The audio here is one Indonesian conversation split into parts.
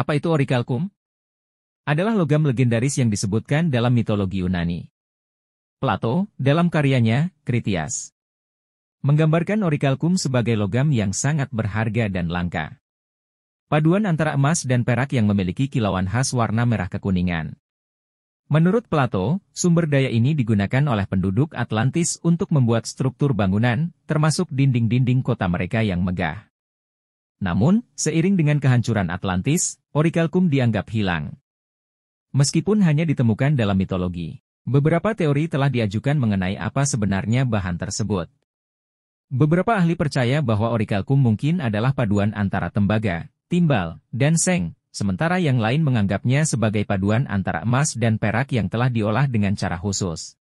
Apa itu orikalkum? Adalah logam legendaris yang disebutkan dalam mitologi Yunani. Plato, dalam karyanya, Critias, menggambarkan orikalkum sebagai logam yang sangat berharga dan langka. Paduan antara emas dan perak yang memiliki kilauan khas warna merah kekuningan. Menurut Plato, sumber daya ini digunakan oleh penduduk Atlantis untuk membuat struktur bangunan, termasuk dinding-dinding kota mereka yang megah. Namun, seiring dengan kehancuran Atlantis, orikalkum dianggap hilang. Meskipun hanya ditemukan dalam mitologi, beberapa teori telah diajukan mengenai apa sebenarnya bahan tersebut. Beberapa ahli percaya bahwa orikalkum mungkin adalah paduan antara tembaga, timbal, dan seng, sementara yang lain menganggapnya sebagai paduan antara emas dan perak yang telah diolah dengan cara khusus.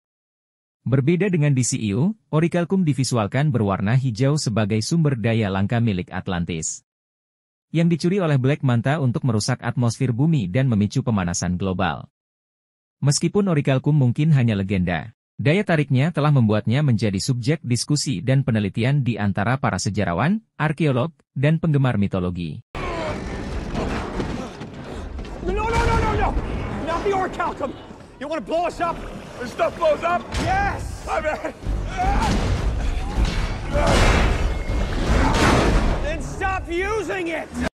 Berbeda dengan DCU, orikalkum divisualkan berwarna hijau sebagai sumber daya langka milik Atlantis. Yang dicuri oleh Black Manta untuk merusak atmosfer bumi dan memicu pemanasan global. Meskipun orikalkum mungkin hanya legenda, daya tariknya telah membuatnya menjadi subjek diskusi dan penelitian di antara para sejarawan, arkeolog, dan penggemar mitologi. Stop the orc, You want to blow us up? This stuff blows up? Yes! I mean... Then stop using it!